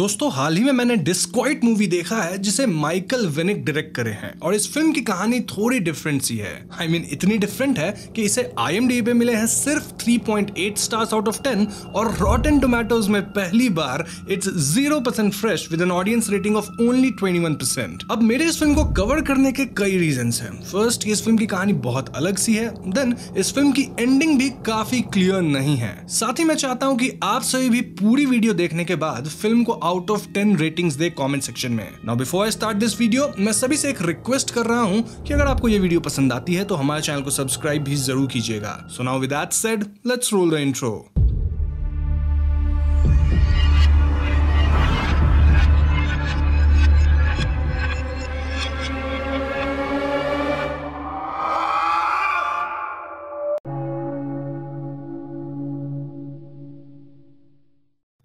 दोस्तों हाल ही में मैंने डिस्कॉइट मूवी देखा है जिसे माइकल विनिक डायरेक्ट करे हैं और इस फिल्म की कहानी थोड़ी डिफरेंट सी है आई I मीन mean, इतनी डिफरेंट है कि इसे आई पे मिले हैं सिर्फ 3.8 स्टार्स आउट ऑफ 10 और रॉटन टोमेटोज में पहली बार it's zero percent fresh with an audience rating of only twenty अब मेरे इस फिल्म को कवर करने के कई रीजन है फर्स्ट इस फिल्म की कहानी बहुत अलग सी है देन इस फिल्म की एंडिंग भी काफी क्लियर नहीं है साथ ही मैं चाहता हूँ की आप सभी भी पूरी वीडियो देखने के बाद फिल्म को आउट ऑफ टेन रेटिंग दे कॉमेंट सेक्शन में now before I start this video मैं सभी से एक रिक्वेस्ट कर रहा हूँ की अगर आपको ये वीडियो पसंद आती है तो हमारे चैनल को सब्सक्राइब भी जरूर कीजिएगा so now with said let's roll the intro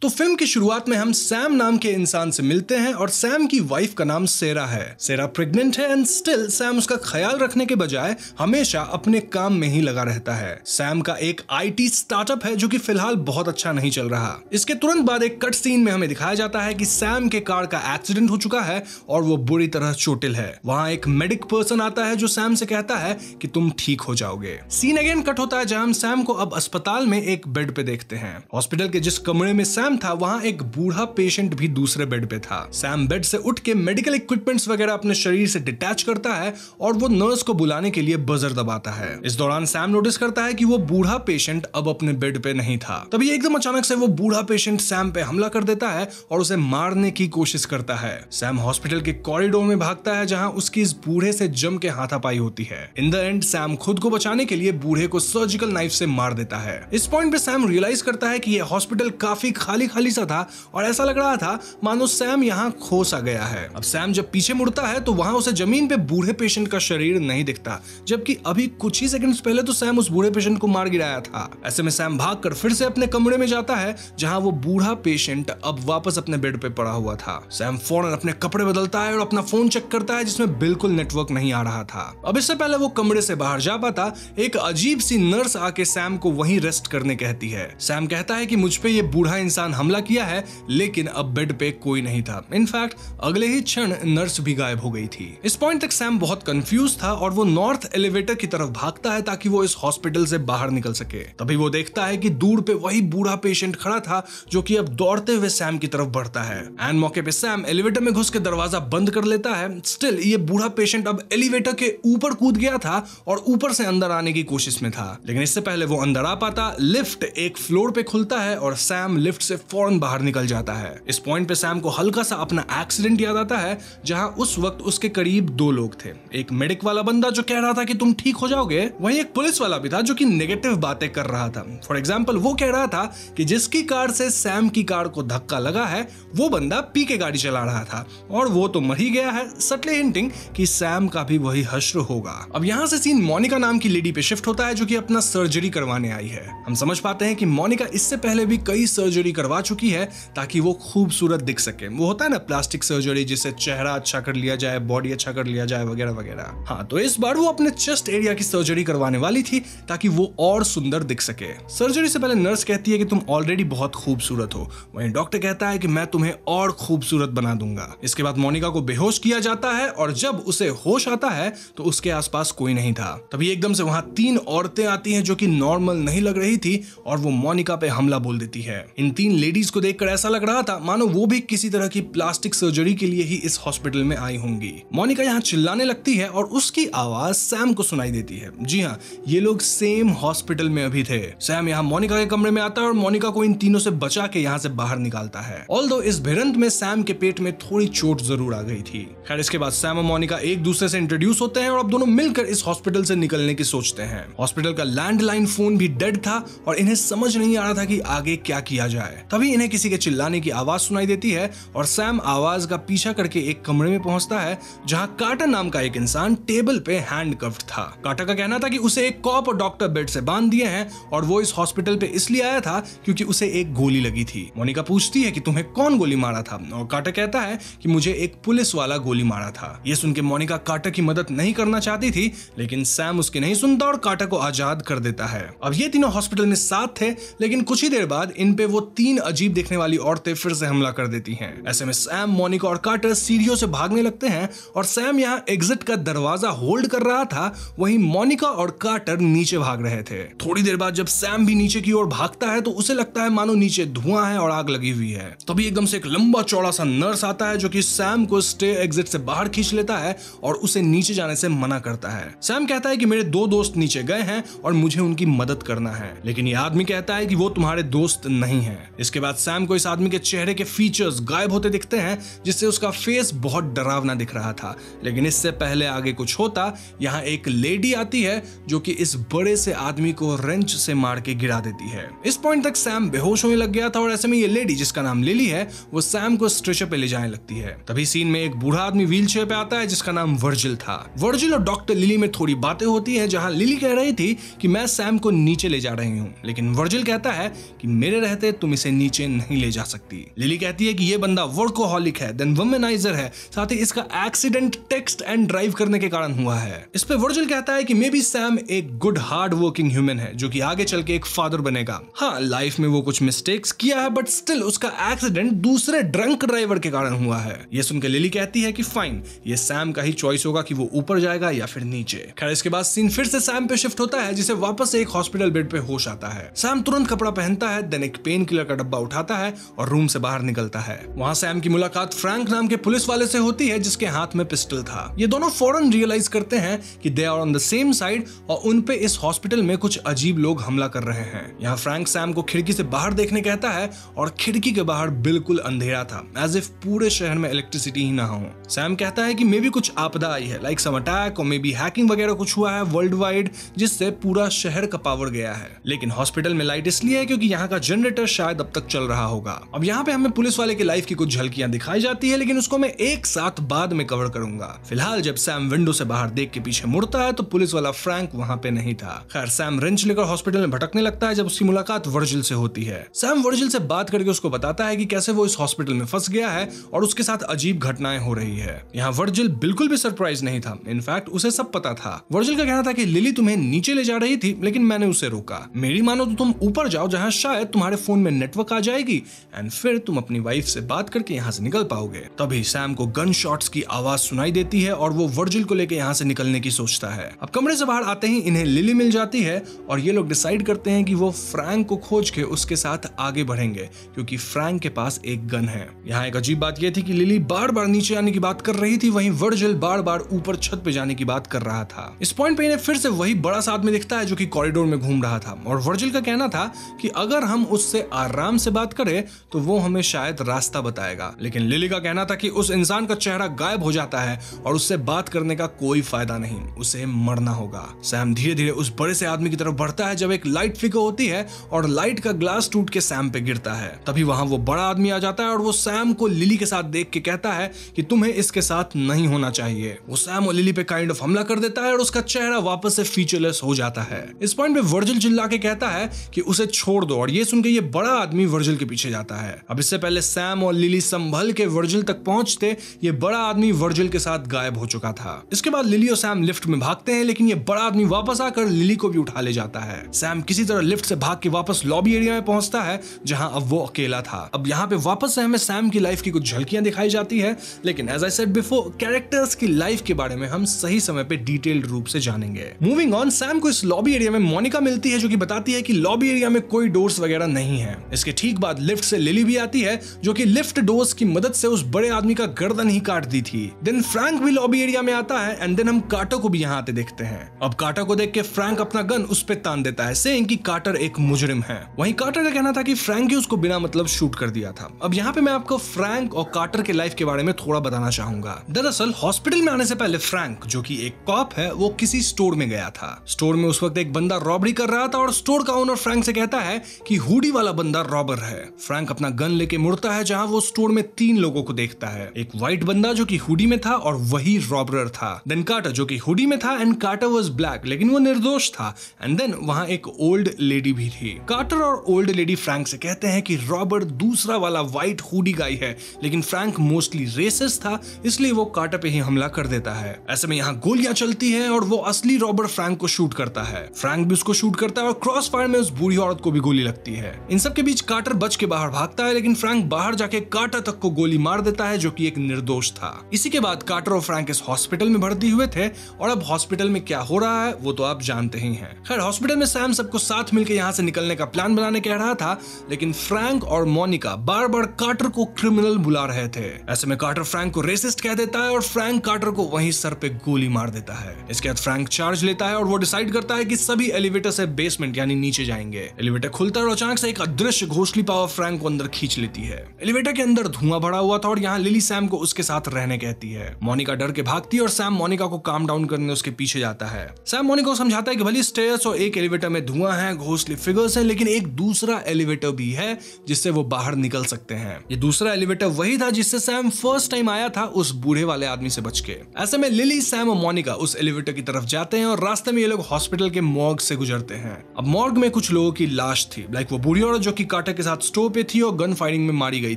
तो फिल्म की शुरुआत में हम सैम नाम के इंसान से मिलते हैं और सैम की वाइफ का नाम सेरा है सेरा प्रेग्नेंट है एंड स्टिल सैम उसका ख्याल रखने के बजाय हमेशा अपने काम में ही लगा रहता है सैम का एक आईटी स्टार्टअप है जो कि फिलहाल बहुत अच्छा नहीं चल रहा इसके तुरंत बाद एक कट सीन में हमें दिखाया जाता है की सैम के कार का एक्सीडेंट हो चुका है और वो बुरी तरह चोटिल है वहाँ एक मेडिक पर्सन आता है जो सैम से कहता है की तुम ठीक हो जाओगे सीन अगेन कट होता है जहाँ हम सैम को अब अस्पताल में एक बेड पे देखते हैं हॉस्पिटल के जिस कमरे में सैम हॉस्पिटल था वहाँ एक बूढ़ा पेशेंट भी दूसरे बेड पे था सैम बेड से उठ के मेडिकल इक्विपमेंट्स वगैरह अपने शरीर से डिटैच करता है और वो नर्स को बुलाने के लिए बजर दबाता है इस दौरान सैम नोटिस करता है की वो बूढ़ा पेशेंट अब अपने बेड पे नहीं था तभी एकदम अचानक से वो बूढ़ा पेशेंट सैम पे हमला कर देता है और उसे मारने की कोशिश करता है सैम हॉस्पिटल के कॉरिडोर में भागता है जहाँ उसकी इस बूढ़े से जम के हाथापाई होती है इन द एंड सैम खुद को बचाने के लिए बूढ़े को सर्जिकल नाइफ से मार देता है इस पॉइंट पे सैम रियलाइज करता है कि ये हॉस्पिटल काफी खाली खाली खाली सा था और ऐसा लग रहा था मानो सैम यहाँ खो सा गया है अब सैम जब पीछे मुड़ता है तो वहां उसे जमीन पे बूढ़े पेशेंट का शरीर नहीं दिखता जबकि अभी कुछ ही सेकंड्स पहले तो सैम उस बूढ़े पेशेंट को मार गिराया था ऐसे में सैम भाग फिर से अपने कमरे में जाता है जहाँ वो बूढ़ा पेशेंट अब वापस अपने बेड पे पड़ा हुआ था सैम फौरन अपने कपड़े बदलता है और अपना फोन चेक करता है जिसमें बिल्कुल नेटवर्क नहीं आ रहा था अब इससे पहले वो कमरे से बाहर जा पाता एक अजीब सी नर्स आके सैम को वहीं रेस्ट करने कहती है सैम कहता है कि मुझ पे ये बूढ़ा इंसान हमला किया है लेकिन अब बेड पे कोई नहीं था इनफैक्ट अगले ही क्षण नर्स भी गायब हो गई थी इस पॉइंट तक सैम बहुत कंफ्यूज था और वो नॉर्थ एलिवेटर की तरफ भागता है ताकि वो इस हॉस्पिटल से बाहर निकल सके तभी वो देखता है की दूर पे वही बूढ़ा पेशेंट खड़ा था जो की अब दौड़ते हुए सैम की तरफ बढ़ता है एंड मौके पे सैम एलिवेटर में घुस के दरवाजा बंद कर लेता है स्टिल ये बूढ़ा पेशेंट अब एलिवेटर के ऊपर कूद गया था और ऊपर से अंदर आने की कोशिश में था लेकिन इससे पहले वो अंदर आ पाता लिफ्ट एक फ्लोर पे खुलता है और सैम लिफ्ट से फौरन बाहर निकल जाता है इस पॉइंट पे सैम को हल्का सा अपना एक्सीडेंट याद आता है जहां उस वक्त उसके करीब दो लोग थे एक मेडिक वाला बंदा जो कह रहा था कि तुम ठीक हो जाओगे वहीं एक पुलिस वाला भी था जो कि नेगेटिव बातें कर रहा था फॉर एग्जाम्पल वो कह रहा था कि जिसकी कार से सैम की कार को धक्का लगा है वो बंदा पी के गाड़ी चला रहा था और वो तो मर ही गया है सटले हिंटिंग कि सैम का भी वही हश्र होगा अब यहाँ से सीन मोनिका नाम की लेडी पे शिफ्ट होता है जो कि अपना सर्जरी करवाने आई है हम समझ पाते हैं कि मोनिका इससे पहले भी कई सर्जरी कर करवा चुकी है ताकि वो खूबसूरत दिख सके वो होता है ना प्लास्टिक सर्जरी जिससे चेहरा अच्छा कर लिया जाए बॉडी अच्छा कर लिया जाए वगैरह वगैरह हाँ तो इस बार वो अपने चेस्ट एरिया की सर्जरी करवाने वाली थी ताकि वो और सुंदर दिख सके सर्जरी से पहले नर्स कहती है कि तुम ऑलरेडी बहुत खूबसूरत हो वहीं डॉक्टर कहता है कि मैं तुम्हें और खूबसूरत बना दूंगा इसके बाद मोनिका को बेहोश किया जाता है और जब उसे होश आता है तो उसके आसपास कोई नहीं था तभी एकदम से वहां तीन औरतें आती हैं जो कि नॉर्मल नहीं लग रही थी और वो मोनिका पे हमला बोल देती है इन तीन लेडीज को देखकर ऐसा लग रहा था मानो वो भी किसी तरह की प्लास्टिक सर्जरी के लिए ही इस हॉस्पिटल में आई होंगी मोनिका यहाँ चिल्लाने लगती है और उसकी आवाज सैम को सुनाई देती है जी हाँ ये लोग सेम हॉस्पिटल में अभी थे सैम यहाँ मोनिका के कमरे में आता है और मोनिका को इन तीनों से बचा के यहाँ से बाहर निकालता है ऑल इस भिड़ंत में सैम के पेट में थोड़ी चोट जरूर आ गई थी खैर इसके बाद सैम और मोनिका एक दूसरे से इंट्रोड्यूस होते हैं और अब दोनों मिलकर इस हॉस्पिटल से निकलने की सोचते हैं हॉस्पिटल का लैंडलाइन फोन भी डेड था और इन्हें समझ नहीं आ रहा था कि आगे क्या किया जाए तभी इन्हें किसी के चिल्लाने की आवाज सुनाई देती है और सैम आवाज का पीछा करके एक कमरे में पहुंचता है जहां काटा नाम का एक इंसान टेबल पे हैंड था काटा का कहना था कि उसे एक कॉप और डॉक्टर बेड से बांध दिए हैं और वो इस हॉस्पिटल पे इसलिए आया था क्योंकि उसे एक गोली लगी थी मोनिका पूछती है कि तुम्हें कौन गोली मारा था और काटा कहता है कि मुझे एक पुलिस वाला गोली मारा था ये सुन के मोनिका काटा की मदद नहीं करना चाहती थी लेकिन सैम उसकी नहीं सुनता और काटा को आजाद कर देता है अब ये तीनों हॉस्पिटल में साथ थे लेकिन कुछ ही देर बाद इन पे वो तीन तीन अजीब देखने वाली औरतें फिर से हमला कर देती हैं ऐसे में सैम मोनिका और कार्टर सीढ़ियों से भागने लगते हैं और सैम यहाँ एग्जिट का दरवाजा होल्ड कर रहा था वहीं मोनिका और कार्टर नीचे भाग रहे थे थोड़ी देर बाद जब सैम भी नीचे की ओर भागता है तो उसे लगता है मानो नीचे धुआं है और आग लगी हुई है तभी एकदम से एक लंबा चौड़ा सा नर्स आता है जो की सैम को स्टे एग्जिट से बाहर खींच लेता है और उसे नीचे जाने से मना करता है सैम कहता है की मेरे दो दोस्त नीचे गए हैं और मुझे उनकी मदद करना है लेकिन ये आदमी कहता है की वो तुम्हारे दोस्त नहीं है इसके बाद सैम को इस आदमी के चेहरे के फीचर्स गायब होते दिखते हैं जिससे उसका फेस बहुत डरावना दिख रहा था लेकिन इससे पहले आगे कुछ होता यहाँ एक लेडी आती है जो कि इस बड़े से आदमी को रेंच से मार के गिरा देती है इस पॉइंट तक सैम बेहोश होने लग गया था और ऐसे में ये लेडी जिसका नाम लिली है वो सैम को स्ट्रेचर पे ले जाने लगती है तभी सीन में एक बूढ़ा आदमी व्हील पे आता है जिसका नाम वर्जिल था वर्जिल और डॉक्टर लिली में थोड़ी बातें होती है जहाँ लिली कह रही थी कि मैं सैम को नीचे ले जा रही हूँ लेकिन वर्जिल कहता है कि मेरे रहते तुम इसे नीचे नहीं ले जा सकती लिली कहती है कि ये बंदा वर्कोहॉलिक है देन वुमेनाइजर है साथ ही इसका एक्सीडेंट टेक्स्ट एंड ड्राइव करने के कारण हुआ है इस पे वर्जिल कहता है कि मे बी सैम एक गुड हार्ड वर्किंग ह्यूमन है जो कि आगे चल के एक फादर बनेगा हाँ लाइफ में वो कुछ मिस्टेक्स किया है बट स्टिल उसका एक्सीडेंट दूसरे ड्रंक ड्राइवर के कारण हुआ है ये सुनकर लिली कहती है कि फाइन ये सैम का ही चॉइस होगा कि वो ऊपर जाएगा या फिर नीचे खैर इसके बाद सीन फिर से सैम पे शिफ्ट होता है जिसे वापस एक हॉस्पिटल बेड पे होश आता है सैम तुरंत कपड़ा पहनता है देन एक पेन किलर का डब्बा उठाता है और रूम से बाहर निकलता है वहाँ सैम की मुलाकात फ्रैंक नाम के पुलिस वाले से होती है जिसके हाथ में पिस्टल था ये दोनों फौरन रियलाइज करते हैं कि they are on the same side और उनपे इस हॉस्पिटल में कुछ अजीब लोग हमला कर रहे हैं यहाँ फ्रैंक सैम को खिड़की से बाहर देखने कहता है और खिड़की के बाहर बिल्कुल अंधेरा था एज इफ पूरे शहर में इलेक्ट्रिसिटी ही ना हो सैम कहता है कि मे बी कुछ आपदा आई है लाइक सम अटैक और मे बी हैकिंग वगैरह कुछ हुआ है वर्ल्ड वाइड जिससे पूरा शहर का पावर गया है लेकिन हॉस्पिटल में लाइट इसलिए है क्योंकि यहाँ का जनरेटर शायद अब तक चल रहा होगा अब यहाँ पे हमें पुलिस वाले की लाइफ की कुछ झलकियां दिखाई जाती है लेकिन उसको मैं एक साथ बाद में कवर करूंगा फिलहाल जब सैम विंडो से बाहर देख के पीछे मुड़ता है तो पुलिस वाला फ्रैंक वहाँ पे नहीं था खैर सैम रेंच लेकर हॉस्पिटल में भटकने लगता है जब उसकी मुलाकात वर्जिल से होती है सैम वर्जिल से बात करके उसको बताता है की कैसे वो इस हॉस्पिटल में फंस गया है और उसके साथ अजीब घटनाएं हो रही है यहाँ वर्जिल बिल्कुल भी सरप्राइज नहीं था इनफैक्ट उसे सब पता था वर्जिल का कहना था की लिली तुम्हें नीचे ले जा रही थी लेकिन मैंने उसे रोका मेरी मानो तो तुम ऊपर जाओ जहाँ शायद तुम्हारे फोन में नेटवर्क चमक आ जाएगी एंड फिर तुम अपनी वाइफ से बात करके यहाँ से निकल पाओगे तभी सैम को गन शॉट्स की आवाज सुनाई देती है और वो वर्जिल को लेकर यहाँ से निकलने की सोचता है अब कमरे से बाहर आते ही इन्हें लिली मिल जाती है और ये लोग डिसाइड करते हैं कि वो फ्रैंक को खोज के उसके साथ आगे बढ़ेंगे क्योंकि फ्रैंक के पास एक गन है यहाँ एक अजीब बात यह थी कि लिली बार बार नीचे आने की बात कर रही थी वहीं वर्जिल बार बार ऊपर छत पे जाने की बात कर रहा था इस पॉइंट पे इन्हें फिर से वही बड़ा सा आदमी दिखता है जो कि कॉरिडोर में घूम रहा था और वर्जिल का कहना था कि अगर हम उससे आराम आराम से बात करे तो वो हमें शायद रास्ता बताएगा लेकिन लिली का कहना था कि उस इंसान का चेहरा गायब हो जाता है और उससे बात करने का कोई फायदा नहीं उसे मरना होगा सैम धीरे धीरे उस बड़े से आदमी की तरफ बढ़ता है जब एक लाइट फिको होती है और लाइट का ग्लास टूट के सैम पे गिरता है तभी वहां वो बड़ा आदमी आ जाता है और वो सैम को लिली के साथ देख के कहता है कि तुम्हें इसके साथ नहीं होना चाहिए वो सैम और लिली पे काइंड ऑफ हमला कर देता है और उसका चेहरा वापस से फीचरलेस हो जाता है इस पॉइंट पे वर्जिल चिल्ला के कहता है कि उसे छोड़ दो और ये सुन के ये बड़ा आदमी आदमी वर्जिल के पीछे जाता है अब इससे पहले सैम और लिली संभल के वर्जिल तक पहुंचते ये बड़ा आदमी वर्जिल के साथ गायब हो चुका था इसके बाद लिली और सैम लिफ्ट में भागते हैं लेकिन ये बड़ा आदमी वापस आकर लिली को भी उठा ले जाता है सैम किसी तरह लिफ्ट से भाग के वापस लॉबी एरिया में पहुंचता है जहां अब वो अकेला था अब यहाँ पे वापस से हमें सैम की लाइफ की कुछ झलकियां दिखाई जाती है लेकिन as I said before characters की लाइफ के बारे में हम सही समय पे डिटेल्ड रूप से जानेंगे मूविंग ऑन सैम को इस लॉबी एरिया में मोनिका मिलती है जो की बताती है की लॉबी एरिया में कोई डोर्स वगैरह नहीं है इस इसके ठीक बाद लिफ्ट से लिली भी आती है जो कि लिफ्ट डोज की मदद से उस बड़े आदमी का गर्दन ही काट दी थी देन फ्रैंक भी लॉबी एरिया में आता है एंड देन हम काटो को भी यहाँ आते देखते हैं अब काटो को देख के फ्रैंक अपना गन उस पे तान देता है से इनकी काटर एक मुजरिम है वही काटर का कहना था की फ्रैंक ही उसको बिना मतलब शूट कर दिया था अब यहाँ पे मैं आपको फ्रैंक और काटर के लाइफ के बारे में थोड़ा बताना चाहूंगा दरअसल हॉस्पिटल में आने से पहले फ्रैंक जो की एक कॉप है वो किसी स्टोर में गया था स्टोर में उस वक्त एक बंदा रॉबरी कर रहा था और स्टोर का ओनर फ्रैंक से कहता है की हुडी वाला बंदा रॉबर है फ्रैंक अपना गन लेके मुड़ता है जहाँ वो स्टोर में तीन लोगों को देखता है एक व्हाइट बंदा जो कि हुडी में था और वही रॉबर था देन कार्टर जो कि हुडी में था एंड कार्टर वॉज ब्लैक लेकिन वो निर्दोष था एंड देन वहाँ एक ओल्ड लेडी भी थी कार्टर और ओल्ड लेडी फ्रैंक से कहते हैं कि रॉबर्ट दूसरा वाला व्हाइट हुडी गाई है लेकिन फ्रैंक मोस्टली रेसिस था इसलिए वो कार्टर पे ही हमला कर देता है ऐसे में यहाँ गोलियां चलती है और वो असली रॉबर्ट फ्रैंक को शूट करता है फ्रैंक भी उसको शूट करता है और क्रॉस फायर में उस बूढ़ी औरत को भी गोली लगती है इन सब के बीच कार्टर बच के बाहर भागता है लेकिन फ्रैंक बाहर जाके कार्टर तक को गोली मार देता है जो कि एक निर्दोष था इसी के बाद कार्टर और फ्रैंक इस हॉस्पिटल में भर्ती हुए थे और अब हॉस्पिटल में क्या हो रहा है वो तो आप जानते ही हैं खैर हॉस्पिटल में सैम सबको साथ मिलकर यहाँ से निकलने का प्लान बनाने कह रहा था लेकिन फ्रैंक और मोनिका बार बार कार्टर को क्रिमिनल बुला रहे थे ऐसे में कार्टर फ्रैंक को रेसिस्ट कह देता है और फ्रैंक कार्टर को वही सर पे गोली मार देता है इसके बाद फ्रैंक चार्ज लेता है और वो डिसाइड करता है की सभी एलिवेटर से बेसमेंट यानी नीचे जाएंगे एलिवेटर खुलता है और अचानक से एक अदृश्य घोस्टली पावर फ्रैंक को अंदर खींच लेती है एलिवेटर के अंदर धुआं भरा हुआ था और यहाँ लिली सैम को उसके साथ रहने कहती है मोनिका डर के भागती है और सैम मोनिका को काम डाउन करने उसके पीछे जाता है सैम मोनिका को समझाता है कि भले स्टेयर्स और एक एलिवेटर में धुआं है घोस्टली फिगर्स है लेकिन एक दूसरा एलिवेटर भी है जिससे वो बाहर निकल सकते हैं ये दूसरा एलिवेटर वही था जिससे सैम फर्स्ट टाइम आया था उस बूढ़े वाले आदमी से बच के ऐसे में लिली सैम और मोनिका उस एलिवेटर की तरफ जाते हैं और रास्ते में ये लोग हॉस्पिटल के मॉर्ग से गुजरते हैं अब मॉर्ग में कुछ लोगों की लाश थी लाइक वो बूढ़ी और जो की काट अटैक के साथ स्टोर पे थी और गन फायरिंग में मारी गई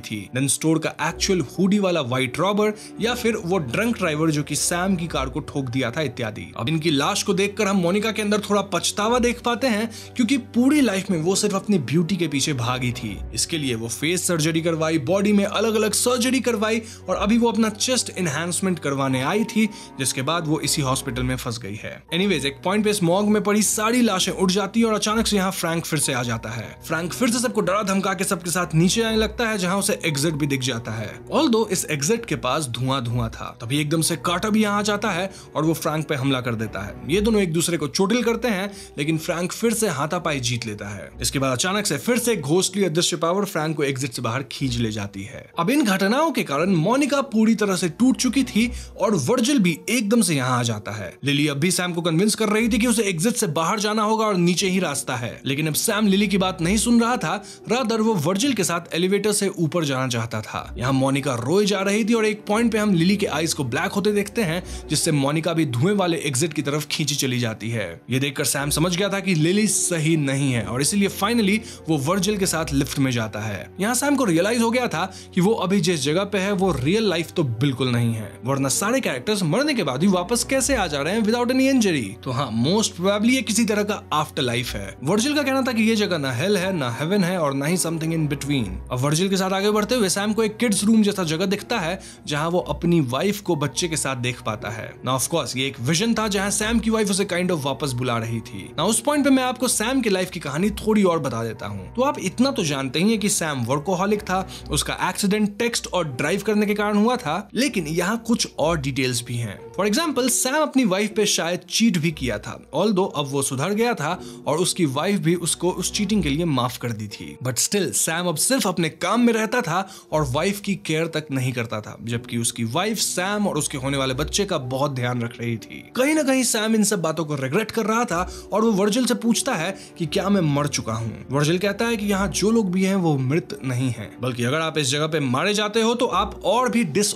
थी देन स्टोर का एक्चुअल हुडी वाला व्हाइट रॉबर या फिर वो ड्रंक ड्राइवर जो की सैम की कार को ठोक दिया था इत्यादि अब इनकी लाश को देखकर हम मोनिका के अंदर थोड़ा पछतावा देख पाते हैं क्योंकि पूरी लाइफ में वो सिर्फ अपनी ब्यूटी के पीछे भागी थी इसके लिए वो फेस सर्जरी करवाई बॉडी में अलग अलग सर्जरी करवाई और अभी वो अपना चेस्ट एनहेंसमेंट करवाने आई थी जिसके बाद वो इसी हॉस्पिटल में फंस गई है एनीवेज एक पॉइंट पे इस मॉग में पड़ी सारी लाशें उड़ जाती है और अचानक से यहाँ फ्रैंक फिर से आ जाता है फ्रैंक फिर से सबको डरा डरा धमका के सबके साथ नीचे आने लगता है जहाँ उसे एग्जिट भी दिख जाता है ऑल इस एग्जिट के पास धुआं धुआं था तभी एकदम से काटा भी यहाँ जाता है और वो फ्रैंक पे हमला कर देता है ये दोनों एक दूसरे को चोटिल करते हैं लेकिन फ्रैंक फिर से हाथापाई जीत लेता है इसके बाद अचानक से फिर से घोस्टली अदृश्य पावर फ्रैंक को एग्जिट से बाहर खींच ले जाती है अब इन घटनाओं के कारण मोनिका पूरी तरह से टूट चुकी थी और वर्जिल भी एकदम से यहाँ आ जाता है लिली अब भी सैम को कन्विंस कर रही थी कि उसे एग्जिट से बाहर जाना होगा और नीचे ही रास्ता है लेकिन अब सैम लिली की बात नहीं सुन रहा था रादर वो वर्जिल के साथ एलिवेटर से ऊपर जाना चाहता था यहाँ मोनिका रोए जा रही थी और एक पॉइंट पे हम लिली के आईज को ब्लैक होते देखते हैं जिससे मोनिका भी धुएं वाले एग्जिट की तरफ खींची चली जाती है ये देखकर सैम समझ गया था कि लिली सही नहीं है और इसीलिए फाइनली वो वर्जिल के साथ लिफ्ट में जाता है यहाँ सैम को रियलाइज हो गया था कि वो अभी जिस जगह पे है वो रियल लाइफ तो बिल्कुल नहीं है वरना सारे कैरेक्टर्स मरने के बाद ही वापस कैसे आ जा रहे हैं विदाउट एनी इंजरी तो हाँ मोस्ट प्रोबेबली ये किसी तरह का आफ्टर लाइफ है वर्जिल का कहना था कि ये जगह ना हेल है ना हेवन है और और ना ही समथिंग इन बिटवीन अब वर्जिल के साथ आगे बढ़ते हुए सैम को एक किड्स रूम जैसा जगह दिखता है जहाँ वो अपनी वाइफ को बच्चे के साथ देख पाता है ना ऑफकोर्स ये एक विजन था जहाँ सैम की वाइफ उसे काइंड ऑफ वापस बुला रही थी ना उस पॉइंट पे मैं आपको सैम की लाइफ की कहानी थोड़ी और बता देता हूँ तो आप इतना तो जानते ही है की सैम वर्कोहॉलिक था उसका एक्सीडेंट टेक्स्ट और ड्राइव करने के कारण हुआ था लेकिन यहाँ कुछ और डिटेल्स भी हैं फॉर एग्जाम्पल सैम अपनी वाइफ पे शायद चीट भी किया था ऑल अब वो सुधर गया था और उसकी वाइफ भी उसको उस चीटिंग के लिए माफ कर दी थी बट स्टिल सैम अब सिर्फ अपने काम में रहता था और वाइफ की केयर तक नहीं करता था जबकि उसकी वाइफ सैम और उसके होने वाले बच्चे का बहुत ध्यान रख रही थी कहीं ना कहीं सैम इन सब बातों को रिग्रेट कर रहा था और वो वर्जिल से पूछता है कि क्या मैं मर चुका हूँ वर्जिल कहता है कि यहाँ जो लोग भी हैं वो मृत नहीं है बल्कि अगर आप इस जगह पे मारे जाते हो तो आप और भी डिस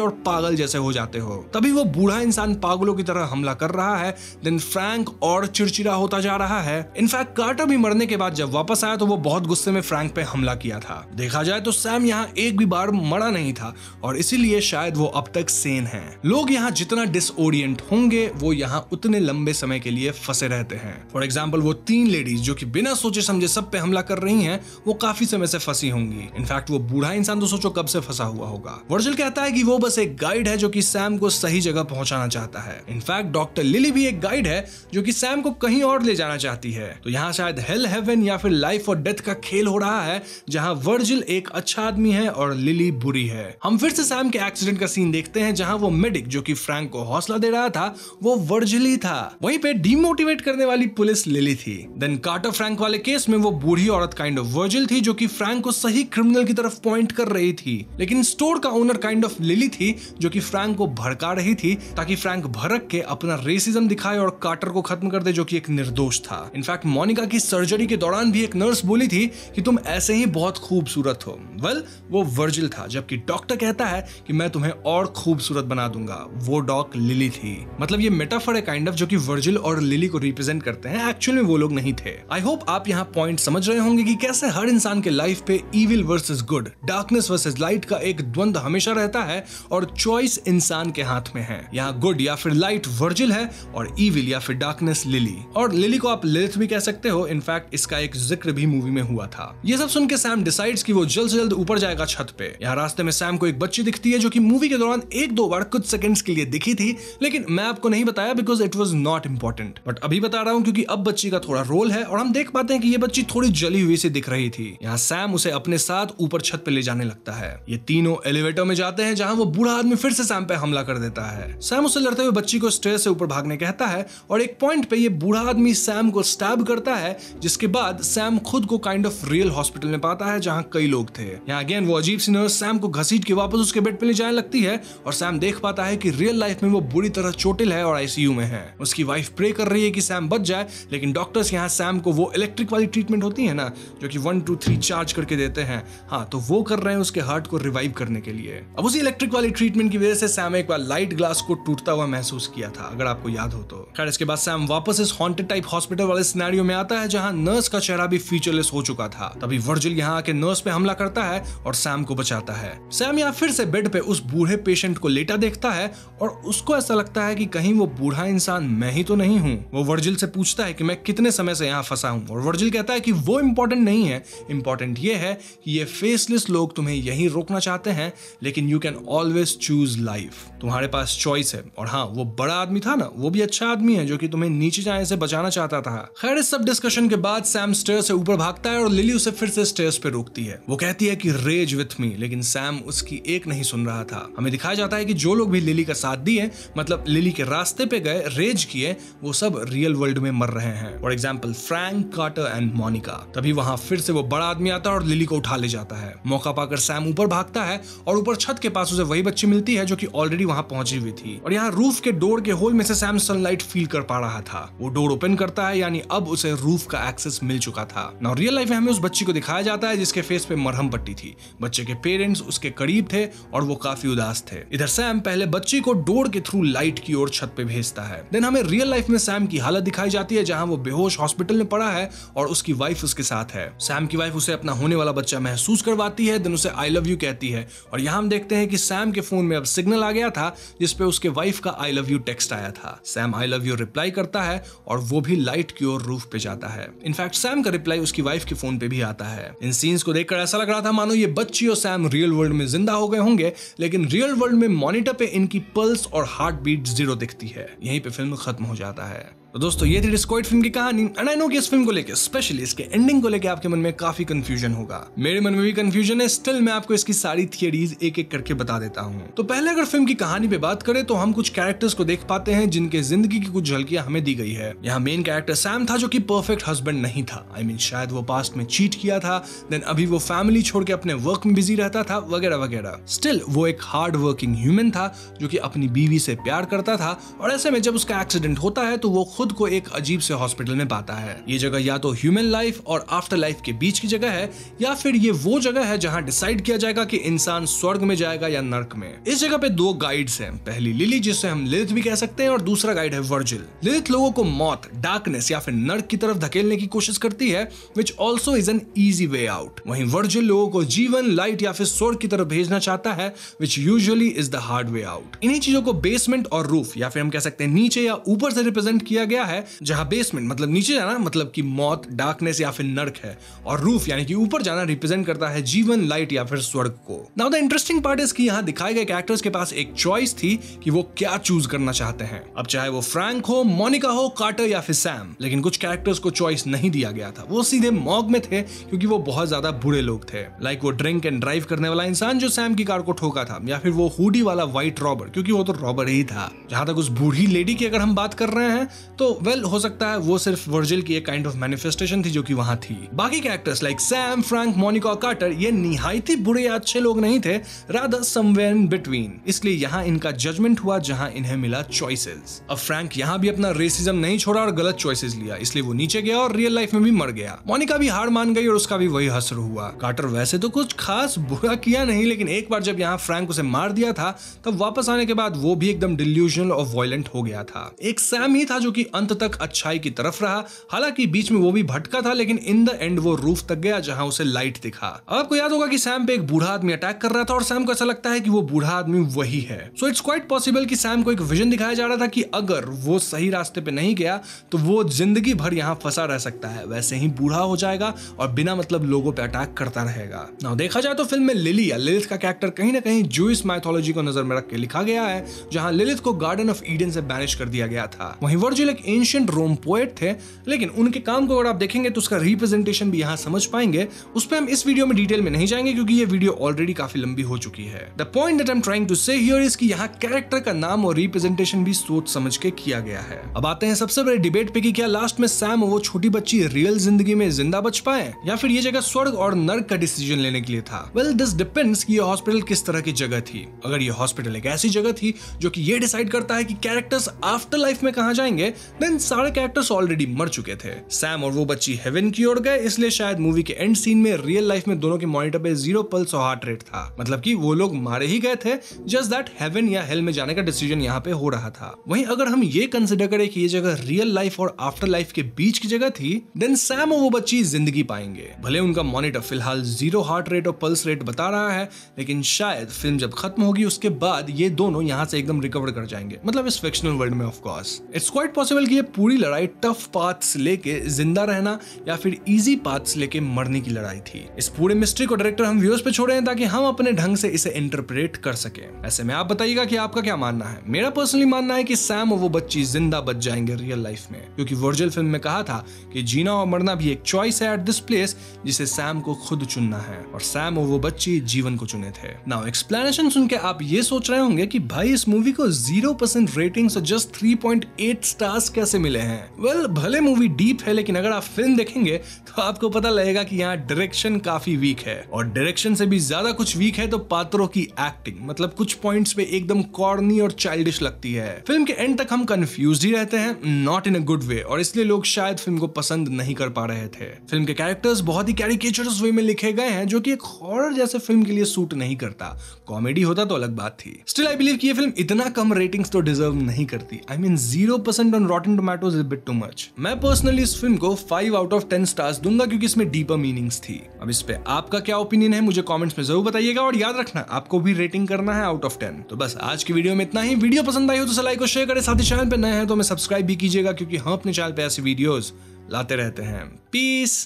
और पागल जैसे हो जाते हो तभी वो बूढ़ा इंसान पागलों की तरह हमला कर रहा है देन फ्रैंक और चिड़चिड़ा होता जा रहा है इनफैक्ट कार्टर भी मरने के बाद जब वापस आया तो वो बहुत गुस्से में फ्रैंक पे हमला किया था देखा जाए तो सैम यहाँ एक भी बार मरा नहीं था और इसीलिए शायद वो अब तक सेन है लोग यहाँ जितना डिसओरिएंट होंगे वो यहाँ उतने लंबे समय के लिए फंसे रहते हैं फॉर एग्जाम्पल वो तीन लेडीज जो की बिना सोचे समझे सब पे हमला कर रही है वो काफी समय से फंसी होंगी इनफैक्ट वो बूढ़ा इंसान तो सोचो कब से फंसा हुआ होगा वर्जिल कहता है की वो बस एक गाइड है जो की सैम को सही जगह पहुंचाना चाहता है इनफैक्ट डॉक्टर लिली भी एक गाइड है जो की सैम को कहीं और ले जाना चाहती है तो यहाँ शायद हेल हेवन या फिर लाइफ और डेथ का खेल हो रहा है जहां वर्जिल एक अच्छा आदमी है और लिली बुरी है हम फिर से सैम के एक्सीडेंट का सीन देखते हैं जहां वो मेडिक जो कि फ्रैंक को हौसला दे रहा था वो वर्जिल ही था वहीं पे डिमोटिवेट करने वाली पुलिस लिली थी देन कार्टर फ्रैंक वाले केस में वो बूढ़ी औरत काइंड ऑफ वर्जिल थी जो की फ्रैंक को सही क्रिमिनल की तरफ पॉइंट कर रही थी लेकिन स्टोर का ओनर काइंड ऑफ लिली थी जो कि फ्रैंक को भड़का रही थी ताकि फ्रैंक भड़क के अपना रेसिज्म दिखाए और कार्टर को खत्म कर दे जो कि एक निर्दोष था इनफैक्ट मोनिका की सर्जरी के दौरान भी एक नर्स बोली थी कि तुम ऐसे ही बहुत खूबसूरत हो वेल well, वो वर्जिल था जबकि डॉक्टर कहता है कि मैं तुम्हें और खूबसूरत बना दूंगा वो डॉक लिली थी मतलब ये मेटाफर है काइंड ऑफ जो कि वर्जिल और लिली को रिप्रेजेंट करते हैं एक्चुअल में वो लोग नहीं थे आई होप आप यहाँ पॉइंट समझ रहे होंगे कि कैसे हर इंसान के लाइफ पे evil versus good darkness versus light का एक द्वंद हमेशा रहता है और चॉइस इंसान के हाथ में है यहाँ गुड या फिर लाइट वर्जिल है और इविल या फिर डार्कनेस लिली और लिली को आप लिलिथ भी कह सकते हो इनफैक्ट इसका एक जिक्र भी मूवी में हुआ हुआ था ये सब सुन के सैम डिसाइड्स कि वो जल्द से जल्द ऊपर जाएगा छत पे यहाँ रास्ते में सैम को एक बच्ची दिखती है जो कि मूवी के दौरान एक दो बार कुछ सेकंड्स के लिए दिखी थी लेकिन मैं आपको नहीं बताया because it was not important but अभी बता रहा हूँ क्योंकि अब बच्ची का थोड़ा रोल है और हम देख पाते हैं कि ये बच्ची थोड़ी जली हुई सी दिख रही थी यहाँ सैम उसे अपने साथ ऊपर छत पे ले जाने लगता है ये तीनों एलिवेटर में जाते हैं जहाँ वो बूढ़ा आदमी फिर से सैम पे हमला कर देता है सैम उसे लड़ते हुए बच्ची को स्टेज से ऊपर भागने कहता है और एक पॉइंट पे ये बूढ़ा आदमी सैम को स्टैब करता है जिसके बाद सैम खुद को काइंड ऑफ रियल हॉस्पिटल में पाता है जहाँ कई लोग थे यहाँ अगेन वो अजीब सी नर्स सैम को घसीट के वापस उसके बेड पे ले जाने लगती है और सैम देख पाता है की रियल लाइफ में वो बुरी तरह चोटिल है और आईसीयू में है उसकी वाइफ प्रे कर रही है की सैम बच जाए लेकिन डॉक्टर्स यहाँ सैम को वो इलेक्ट्रिक वाली ट्रीटमेंट होती है ना जो की वन टू थ्री चार्ज करके देते हैं हाँ तो वो कर रहे हैं उसके हार्ट को रिवाइव करने के लिए अब उसी इलेक्ट्रिक वाली ट्रीटमेंट की वजह से सैम एक बार लाइट ग्लास को टूटता हुआ महसूस किया था अगर आपको याद हो तो खैर इसके बाद सैम वापस इस हॉन्टेड टाइप हॉस्पिटल वाले सिनेरियो में आता है जहां नर्स का चेहरा भी फीचरलेस हो चुका चुका था तभी वर्जिल यहाँ आके नर्स पे हमला करता है और सैम को बचाता है सैम यहाँ फिर से बेड पे उस बूढ़े पेशेंट को लेटा देखता है और उसको ऐसा लगता है की कहीं वो बूढ़ा इंसान मैं ही तो नहीं हूँ वो वर्जिल से पूछता है कि मैं कितने समय से यहाँ फंसा हूँ और वर्जिल कहता है की वो इम्पोर्टेंट नहीं है इम्पोर्टेंट ये है की ये फेसलेस लोग तुम्हें यही रोकना चाहते हैं लेकिन you can always choose life तुम्हारे पास चॉइस है और हाँ वो बड़ा आदमी था ना वो भी अच्छा आदमी है जो कि तुम्हें नीचे जाने से बचाना चाहता था खैर इस सब डिस्कशन के बाद सैम स्टेयर से ऊपर भागता है है और लिली उसे फिर से स्टेज पे रोकती है वो कहती है कि रेज विथ मी लेकिन सैम उसकी एक नहीं सुन रहा था हमें दिखाया जाता है कि जो लोग भी लिली का साथ दिए मतलब लिली के रास्ते पे गए रेज किए वो सब रियल वर्ल्ड में मर रहे हैं for example Frank Carter and Monica तभी वहां फिर से वो बड़ा आदमी आता है और लिली को उठा ले जाता है मौका पाकर सैम ऊपर भागता है और ऊपर छत के पास उसे वही बच्ची मिलती है जो की ऑलरेडी वहां पहुंची हुई थी और यहाँ रूफ के डोर के होल में से सैम सनलाइट फील कर पा रहा था वो डोर ओपन करता है यानी अब उसे रूफ का एक्सेस मिल चुका था नाउ रियल लाइफ में हमें उस बच्ची को दिखाया जाता है जिसके फेस पे मरहम पट्टी थी बच्चे के पेरेंट्स उसके करीब थे और वो काफी उदास थे इधर सैम पहले बच्ची को डोर के थ्रू लाइट की ओर छत पे भेजता है देन हमें रियल लाइफ में सैम की हालत दिखाई जाती है जहाँ वो बेहोश हॉस्पिटल में पड़ा है और उसकी वाइफ उसके साथ है सैम की वाइफ उसे अपना होने वाला बच्चा महसूस करवाती है देन उसे आई लव यू कहती है और यहाँ हम देखते हैं कि सैम के फोन में अब सिग्नल आ गया था जिसपे उसके वाइफ का आई लव यू टेक्स्ट आया था Sam I love you reply करता है और वो भी लाइट की ओर रूफ पे जाता है इनफैक्ट सैम का रिप्लाई उसकी वाइफ के फोन पे भी आता है इन सीन्स को देखकर ऐसा लग रहा था मानो ये बच्ची और सैम रियल वर्ल्ड में जिंदा हो गए होंगे लेकिन रियल वर्ल्ड में मॉनिटर पे इनकी पल्स और हार्ट बीट जीरो दिखती है यहीं पे फिल्म खत्म हो जाता है तो दोस्तों ये थी डिस्कॉइड फिल्म की कहानी एंड आई नो कि इस फिल्म को लेकर स्पेशली इसके एंडिंग को लेके आपके मन में काफी कंफ्यूजन होगा मेरे मन में भी कंफ्यूजन है स्टिल मैं आपको इसकी सारी थियरीज एक एक करके बता देता हूँ तो पहले अगर फिल्म की कहानी पे बात करें तो हम कुछ कैरेक्टर्स को देख पाते हैं जिनके जिंदगी की कुछ झलकियां हमें दी गई है यहाँ मेन कैरेक्टर सैम था जो की परफेक्ट हस्बैंड नहीं था आई I मीन mean, शायद वो पास्ट में चीट किया था देन अभी वो फैमिली छोड़ के अपने वर्क में बिजी रहता था वगैरह वगैरह स्टिल वो एक हार्ड वर्किंग ह्यूमन था जो की अपनी बीवी से प्यार करता था और ऐसे में जब उसका एक्सीडेंट होता है तो वो खुद को एक अजीब से हॉस्पिटल में पाता है ये जगह या तो ह्यूमन लाइफ और आफ्टर लाइफ के बीच की जगह है या फिर ये वो जगह है जहाँ डिसाइड किया जाएगा की इंसान स्वर्ग में जाएगा या नर्क में इस जगह पे दो गाइड्स हैं पहली लिली जिसे हम लिलिथ भी कह सकते हैं और दूसरा गाइड है वर्जिल लिलिथ लोगों को मौत डार्कनेस या फिर नर्क की तरफ धकेलने की कोशिश करती है which also is an easy way out वहीं वर्जिल लोगों को जीवन लाइट या फिर स्वर्ग की तरफ भेजना चाहता है which usually is the hard way out इन्हीं चीजों को बेसमेंट और रूफ या फिर हम कह सकते हैं नीचे या ऊपर से रिप्रेजेंट किया गया है जहां बेसमेंट मतलब नीचे जाना मतलब कि मौत डार्कनेस या फिर नर्क है और रूफ यानी कि ऊपर जाना रिप्रेजेंट करता है जीवन लाइट या फिर स्वर्ग को now the interesting part is की यहाँ दिखाए गए कैरेक्टर्स के पास एक चॉइस थी कि वो क्या चूज करना चाहते हैं अब चाहे वो फ्रैंक हो मोनिका हो कार्टर या फिर सैम लेकिन कुछ कैरेक्टर्स को चॉइस नहीं दिया गया था वो सीधे मॉग में थे क्योंकि वो बहुत ज्यादा बुरे लोग थे लाइक like वो ड्रिंक एंड ड्राइव करने वाला इंसान जो सैम की कार को ठोका था या फिर वो हुडी वाला व्हाइट रॉबर क्योंकि वो तो रॉबर ही था जहां तक उस बूढ़ी लेडी की अगर हम बात कर रहे हैं तो वेल well, हो सकता है वो सिर्फ वर्जिल की एक काइंड ऑफ मैनिफेस्टेशन थी जो कि वहां थी बाकी characters like Sam Frank Monica Carter ये निहायती बुरे या अच्छे लोग नहीं थे राधा समवेयर इन बिटवीन इसलिए यहाँ इनका जजमेंट हुआ जहाँ इन्हें मिला चॉइसेस अब फ्रैंक यहाँ भी अपना रेसिज्म नहीं छोड़ा और गलत चॉइसेस लिया इसलिए वो नीचे गया और रियल लाइफ में भी मर गया मोनिका भी हार मान गई और उसका भी वही हसर हुआ कार्टर वैसे तो कुछ खास बुरा किया नहीं लेकिन एक बार जब यहाँ फ्रैंक उसे मार दिया था तब वापस आने के बाद वो भी एकदम डिल्यूजनल और वॉयलेंट हो गया था एक सैम ही था जो कि अंत तक अच्छाई की तरफ रहा हालांकि बीच में वो भी भटका था लेकिन इन द एंड वो रूफ तक गया जहां उसे लाइट दिखा अब आपको याद होगा कि सैम पे एक बूढ़ा आदमी अटैक कर रहा था और सैम को ऐसा लगता है कि वो बूढ़ा आदमी वही है सो इट्स क्वाइट पॉसिबल कि सैम को एक विजन दिखाया जा रहा था कि अगर वो सही रास्ते पे नहीं गया तो वो जिंदगी भर यहाँ फंसा रह सकता है वैसे ही बूढ़ा हो जाएगा और बिना मतलब लोगों पे अटैक करता रहेगा ना देखा जाए तो फिल्म में लिली या लिलिथ का कैरेक्टर कहीं ना कहीं जूस माइथोलॉजी को नजर में रख के लिखा गया है जहां लिलिथ को गार्डन ऑफ ईडन से बैनिश कर दिया गया था वहीं वर्जिल एंशियंट रोम पोएट थे लेकिन उनके काम को अगर आप देखेंगे तो उसका रिप्रेजेंटेशन भी यहाँ समझ पाएंगे उस पर हम इस वीडियो में डिटेल में नहीं जाएंगे क्योंकि ये वीडियो ऑलरेडी काफी लंबी हो चुकी है the point that I'm trying to say here is कि यहाँ कैरेक्टर का नाम और रिप्रेजेंटेशन भी सोच समझ के किया गया है अब आते हैं सबसे बड़े डिबेट पे कि क्या लास्ट में सैम वो छोटी बच्ची रियल जिंदगी में जिंदा बच पाए या फिर ये जगह स्वर्ग और नर्क का डिसीजन लेने के लिए था वेल दिस डिपेंड्स कि ये हॉस्पिटल किस तरह की जगह थी अगर ये हॉस्पिटल एक ऐसी जगह थी जो कि ये डिसाइड करता है कि कैरेक्टर्स आफ्टर लाइफ में कहा जाएंगे देन सारे कैरेक्टर्स ऑलरेडी मर चुके थे सैम और वो बच्ची हेवन की ओर गए इसलिए शायद मूवी के एंड सीन में रियल लाइफ में दोनों के मॉनिटर पे जीरो पल्स और हार्ट रेट था मतलब कि वो लोग मारे ही गए थे जस्ट दैट हेवन या हेल में जाने का डिसीजन यहाँ पे हो रहा था वहीं अगर हम ये कंसिडर करें कि ये जगह रियल लाइफ और आफ्टर लाइफ के बीच की जगह थी देन सैम और वो बच्ची जिंदगी पाएंगे भले उनका मॉनिटर फिलहाल जीरो हार्ट रेट और पल्स रेट बता रहा है लेकिन शायद फिल्म जब खत्म होगी उसके बाद ये दोनों यहाँ से एकदम रिकवर कर जाएंगे मतलब इस फिक्शनल वर्ल्ड में of course it's quite possible possible कि ये पूरी लड़ाई टफ पाथ्स लेके जिंदा रहना या फिर इजी पाथ्स लेके मरने की लड़ाई थी इस पूरे मिस्ट्री को डायरेक्टर हम व्यूअर्स पे छोड़े हैं ताकि हम अपने ढंग से इसे इंटरप्रेट कर सके ऐसे में आप बताइएगा कि आपका क्या मानना है मेरा पर्सनली मानना है कि सैम और वो बच्ची जिंदा बच जाएंगे रियल लाइफ में क्योंकि वर्जिल फिल्म में कहा था कि जीना और मरना भी एक चॉइस है एट दिस प्लेस जिसे सैम को खुद चुनना है और सैम और वो बच्ची जीवन को चुने थे नाउ एक्सप्लेनेशन सुन के आप ये सोच रहे होंगे कि भाई इस मूवी को zero percent rating just three point eight star पास कैसे मिले हैं वेल well, भले मूवी डीप है लेकिन अगर आप फिल्म देखेंगे तो आपको पता लगेगा कि यहाँ डायरेक्शन काफी वीक है और डायरेक्शन से भी ज्यादा कुछ वीक है तो पात्रों की एक्टिंग मतलब कुछ पॉइंट्स पे एकदम कॉर्नी और चाइल्डिश लगती है फिल्म के एंड तक हम कंफ्यूज ही रहते हैं not in a good way और इसलिए लोग शायद फिल्म को पसंद नहीं कर पा रहे थे फिल्म के कैरेक्टर्स बहुत ही कैरिकेचरस वे में लिखे गए हैं जो की एक हॉरर जैसे फिल्म के लिए सूट नहीं करता कॉमेडी होता तो अलग बात थी स्टिल आई बिलीव की ये फिल्म इतना कम रेटिंग्स तो डिजर्व नहीं करती I mean zero percent on rotten tomatoes is bit too much मैं पर्सनली इस फिल्म को 5 आउट ऑफ 10 स्टार्स दूंगा क्योंकि इसमें डीपर मीनिंग्स थी अब इस पे आपका क्या ओपिनियन है मुझे कमेंट्स में जरूर बताइएगा और याद रखना आपको भी रेटिंग करना है आउट ऑफ 10 तो बस आज की वीडियो में इतना ही वीडियो पसंद आई हो तो लाइक और शेयर करें साथ ही चैनल पर नए हैं तो हमें सब्सक्राइब भी कीजिएगा क्योंकि हम अपने चैनल पर ऐसे वीडियोज लाते रहते हैं पीस